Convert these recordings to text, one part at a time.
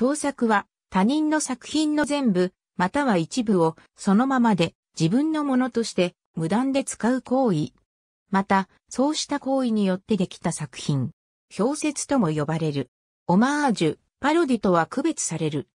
盗作は他人の作品の全部、または一部をそのままで自分のものとして無断で使う行為。また、そうした行為によってできた作品。表説とも呼ばれる。オマージュ、パロディとは区別される。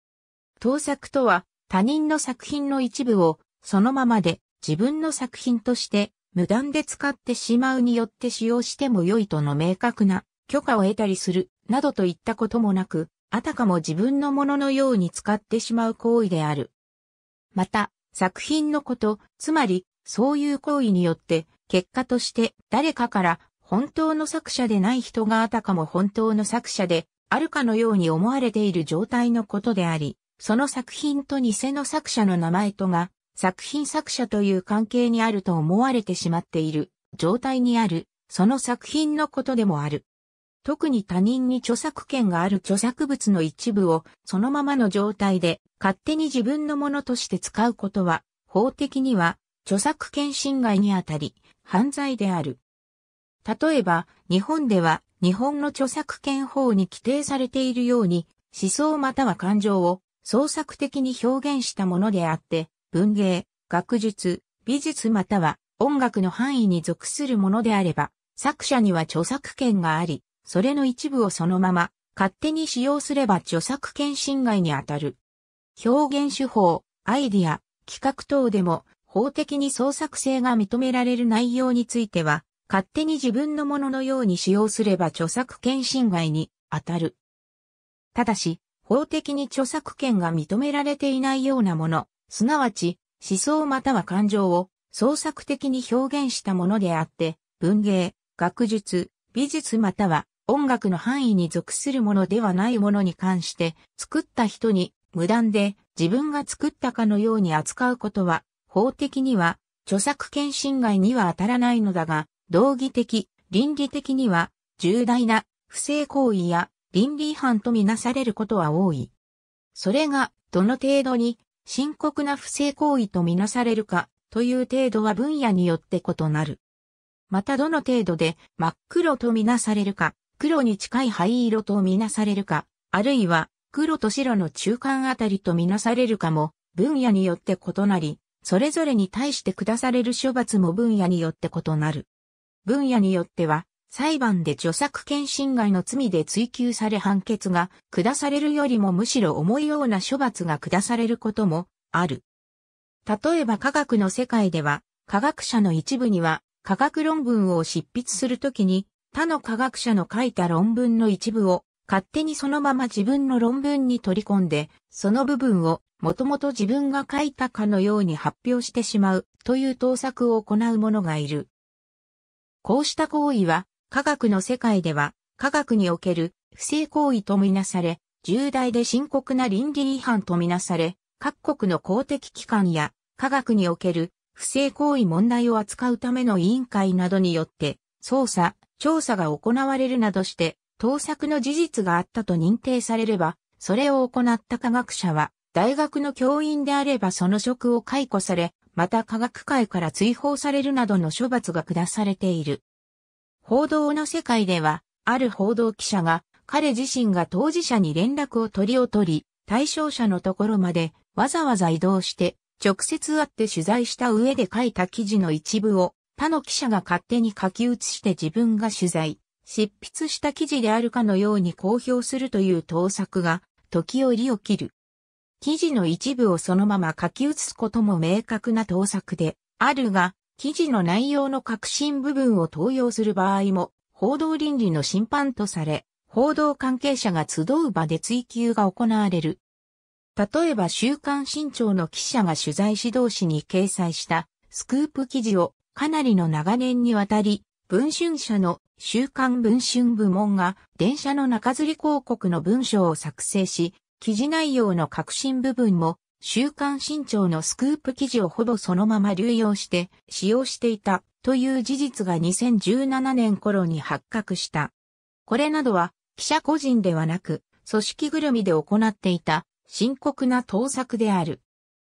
盗作とは他人の作品の一部をそのままで自分の作品として無断で使ってしまうによって使用しても良いとの明確な許可を得たりするなどといったこともなく、あたかも自分のもののように使ってしまう行為である。また、作品のこと、つまり、そういう行為によって、結果として誰かから本当の作者でない人があたかも本当の作者であるかのように思われている状態のことであり、その作品と偽の作者の名前とが作品作者という関係にあると思われてしまっている状態にある、その作品のことでもある。特に他人に著作権がある著作物の一部をそのままの状態で勝手に自分のものとして使うことは法的には著作権侵害にあたり犯罪である。例えば日本では日本の著作権法に規定されているように思想または感情を創作的に表現したものであって文芸、学術、美術または音楽の範囲に属するものであれば作者には著作権があり、それの一部をそのまま、勝手に使用すれば著作権侵害にあたる。表現手法、アイディア、企画等でも、法的に創作性が認められる内容については、勝手に自分のもののように使用すれば著作権侵害にあたる。ただし、法的に著作権が認められていないようなもの、すなわち思想または感情を創作的に表現したものであって、文芸、学術、美術または音楽の範囲に属するものではないものに関して、作った人に無断で自分が作ったかのように扱うことは、法的には著作権侵害には当たらないのだが、道義的、倫理的には重大な不正行為や倫理違反とみなされることは多い。それがどの程度に深刻な不正行為とみなされるかという程度は分野によって異なる。またどの程度で真っ黒とみなされるか黒に近い灰色とみなされるか、あるいは黒と白の中間あたりとみなされるかも、分野によって異なり、それぞれに対して下される処罰も分野によって異なる。分野によっては、裁判で著作権侵害の罪で追及され判決が下されるよりもむしろ重いような処罰が下されることもある。例えば科学の世界では、科学者の一部には科学論文を執筆するときに他の科学者の書いた論文の一部を勝手にそのまま自分の論文に取り込んで、その部分をもともと自分が書いたかのように発表してしまうという盗作を行う者がいる。こうした行為は科学の世界では科学における不正行為とみなされ、重大で深刻な倫理違反とみなされ、各国の公的機関や科学における不正行為問題を扱うための委員会などによって捜査、調査が行われるなどして、盗作の事実があったと認定されれば、それを行った科学者は、大学の教員であればその職を解雇され、また科学界から追放されるなどの処罰が下されている。報道の世界では、ある報道記者が、彼自身が当事者に連絡を取りを取り、対象者のところまでわざわざ移動して、直接会って取材した上で書いた記事の一部を他の記者が勝手に書き写して自分が取材、執筆した記事であるかのように公表するという盗作が時折起きる。記事の一部をそのまま書き写すことも明確な盗作であるが、記事の内容の核心部分を盗用する場合も、報道倫理の審判とされ、報道関係者が集う場で追及が行われる。例えば週刊新潮の記者が取材指導誌に掲載したスクープ記事をかなりの長年にわたり、文春社の週刊文春部門が電車の中吊り広告の文章を作成し、記事内容の革新部分も週刊新潮のスクープ記事をほぼそのまま流用して使用していたという事実が2017年頃に発覚した。これなどは記者個人ではなく組織ぐるみで行っていた深刻な盗作である。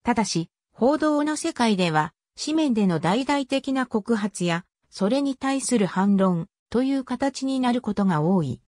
ただし、報道の世界では紙面での大々的な告発や、それに対する反論という形になることが多い。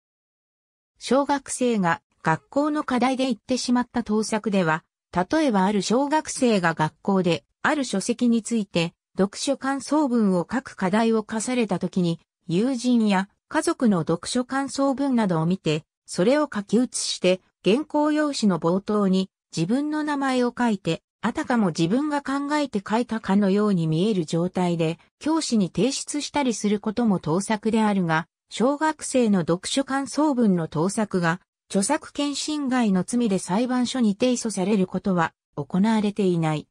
小学生が学校の課題で言ってしまった盗作では、例えばある小学生が学校である書籍について読書感想文を書く課題を課された時に、友人や家族の読書感想文などを見て、それを書き写して、原稿用紙の冒頭に自分の名前を書いて、あたかも自分が考えて書いたかのように見える状態で、教師に提出したりすることも盗作であるが、小学生の読書感想文の盗作が、著作権侵害の罪で裁判所に提訴されることは行われていない。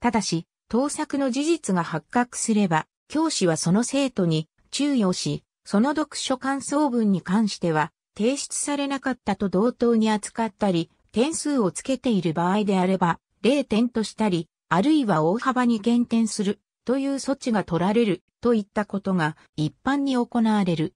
ただし、盗作の事実が発覚すれば、教師はその生徒に注意をし、その読書感想文に関しては、提出されなかったと同等に扱ったり、点数をつけている場合であれば、0点としたり、あるいは大幅に減点するという措置が取られるといったことが一般に行われる。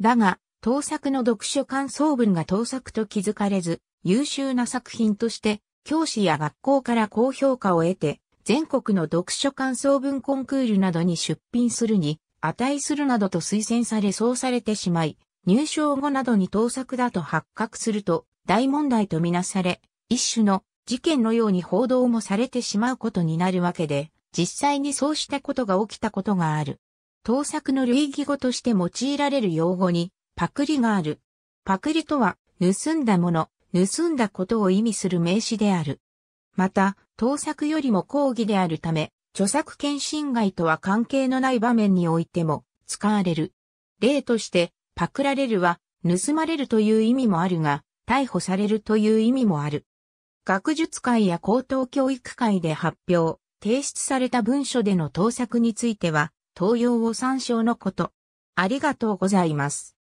だが、盗作の読書感想文が盗作と気づかれず、優秀な作品として教師や学校から高評価を得て、全国の読書感想文コンクールなどに出品するに値するなどと推薦されそうされてしまい、入賞後などに盗作だと発覚すると大問題とみなされ、一種の事件のように報道もされてしまうことになるわけで、実際にそうしたことが起きたことがある。盗作の類義語として用いられる用語に、パクリがある。パクリとは、盗んだもの、盗んだことを意味する名詞である。また、盗作よりも抗議であるため、著作権侵害とは関係のない場面においても使われる。例として、パクられるは、盗まれるという意味もあるが、逮捕されるという意味もある。学術会や高等教育会で発表、提出された文書での盗作については、盗用を参照のこと。ありがとうございます。